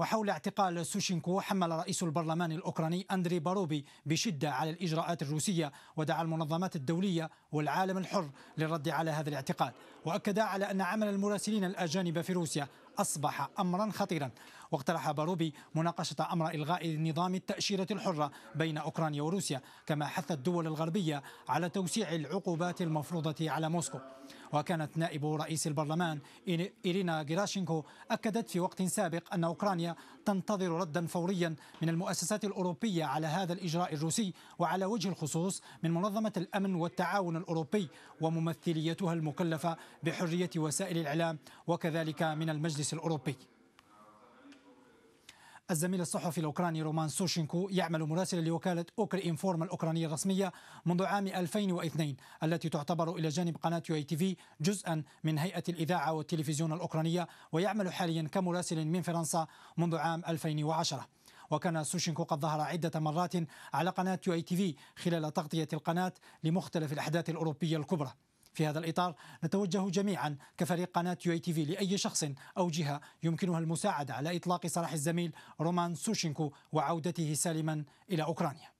وحول اعتقال سوشينكو حمل رئيس البرلمان الأوكراني أندري باروبي بشدة على الإجراءات الروسية ودعا المنظمات الدولية والعالم الحر للرد على هذا الاعتقال وأكد على أن عمل المراسلين الأجانب في روسيا أصبح أمرا خطيرا واقترح باروبي مناقشة أمر إلغاء نظام التأشيرة الحرة بين أوكرانيا وروسيا كما حث الدول الغربية على توسيع العقوبات المفروضة على موسكو وكانت نائب رئيس البرلمان إيرينا جيراشينكو أكدت في وقت سابق أن أوكرانيا تنتظر ردا فوريا من المؤسسات الأوروبية على هذا الإجراء الروسي وعلى وجه الخصوص من منظمة الأمن والتعاون الأوروبي وممثليتها المكلفة بحرية وسائل الإعلام وكذلك من المجلس الأوروبي الزميل الصحفي الأوكراني رومان سوشينكو يعمل مراسلا لوكالة أوكر إنفورما الأوكرانية الرسمية منذ عام 2002 التي تعتبر إلى جانب قناة يو اي تي في جزءا من هيئة الإذاعة والتلفزيون الأوكرانية ويعمل حاليا كمراسل من فرنسا منذ عام 2010 وكان سوشينكو قد ظهر عدة مرات على قناة يو اي تي في خلال تغطية القناة لمختلف الأحداث الأوروبية الكبرى في هذا الإطار نتوجه جميعا كفريق قناة يو اي تي في لأي شخص أو جهة يمكنها المساعدة على إطلاق سراح الزميل رومان سوشينكو وعودته سالما إلى أوكرانيا